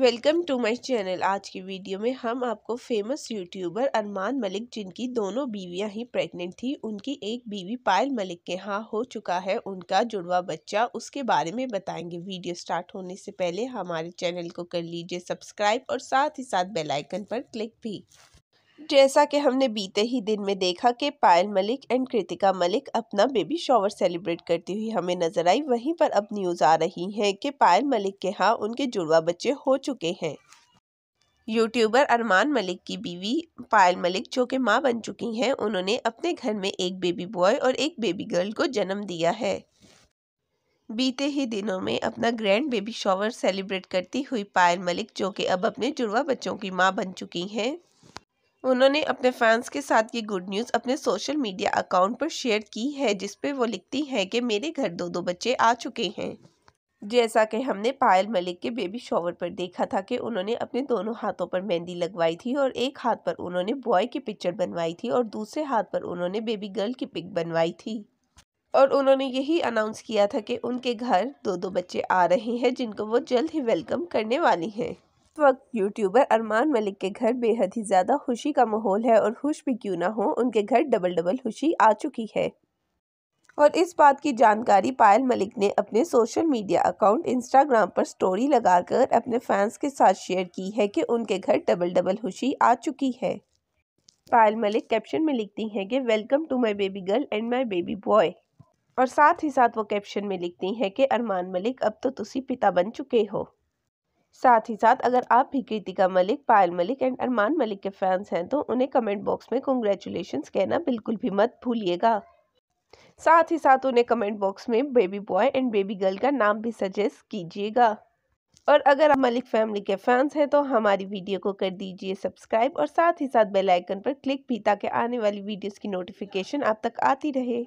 welcome to my channel आज की video में हम आपको फेमस यूट्यूबर अरमान मलिक जिनकी दोनों बीवियां ही प्रेग्नेंट थी उनकी एक बीवी पायल मलिक के यहाँ हो चुका है उनका जुड़वा बच्चा उसके बारे में बताएंगे वीडियो स्टार्ट होने से पहले हमारे चैनल को कर लीजिए सब्सक्राइब और साथ ही साथ बेलाइकन पर क्लिक भी जैसा कि हमने बीते ही दिन में देखा कि पायल मलिक एंड कृतिका मलिक अपना बेबी शॉवर सेलिब्रेट करती हुई हमें नजर आई वहीं पर अब न्यूज़ आ रही है कि पायल मलिक के यहाँ उनके जुड़वा बच्चे हो चुके हैं यूट्यूबर अरमान मलिक की बीवी पायल मलिक जो कि माँ बन चुकी हैं उन्होंने अपने घर में एक बेबी बॉय और एक बेबी गर्ल को जन्म दिया है बीते ही दिनों में अपना ग्रैंड बेबी शॉवर सेलिब्रेट करती हुई पायल मलिक जो कि अब अपने जुड़वा बच्चों की माँ बन चुकी हैं उन्होंने अपने फैंस के साथ ये गुड न्यूज़ अपने सोशल मीडिया अकाउंट पर शेयर की है जिस पर वो लिखती हैं कि मेरे घर दो दो बच्चे आ चुके हैं जैसा कि हमने पायल मलिक के बेबी शॉवर पर देखा था कि उन्होंने अपने दोनों हाथों पर मेहंदी लगवाई थी और एक हाथ पर उन्होंने बॉय की पिक्चर बनवाई थी और दूसरे हाथ पर उन्होंने बेबी गर्ल की पिक बनवाई थी और उन्होंने यही अनाउंस किया था कि उनके घर दो दो बच्चे आ रहे हैं जिनको वो जल्द ही वेलकम करने वाली हैं वक्त यूट्यूबर अरमान मलिक के घर बेहद ही ज़्यादा खुशी का माहौल है और खुश भी क्यों ना हो उनके घर डबल डबल खुशी आ चुकी है और इस बात की जानकारी पायल मलिक ने अपने सोशल मीडिया अकाउंट इंस्टाग्राम पर स्टोरी लगाकर अपने फैंस के साथ शेयर की है कि उनके घर डबल डबल खुशी आ चुकी है पायल मलिक कैप्शन में लिखती हैं कि welcome to my baby girl and my baby boy और साथ ही साथ वो कैप्शन में लिखती हैं कि अरमान मलिक अब तो तुसी पिता बन चुके हो साथ ही साथ अगर आप भी कृतिका मलिक पायल मलिक एंड अरमान मलिक के फैंस हैं तो उन्हें कमेंट बॉक्स में कॉन्ग्रेचुलेशन कहना बिल्कुल भी मत भूलिएगा साथ ही साथ उन्हें कमेंट बॉक्स में baby boy and baby girl का नाम भी सजेस्ट कीजिएगा और अगर आप मलिक फैमिली के फैंस हैं तो हमारी वीडियो को कर दीजिए सब्सक्राइब और साथ ही साथ बेल आइकन पर क्लिक भी ताकि आने वाली वीडियोस की नोटिफिकेशन आप तक आती रहे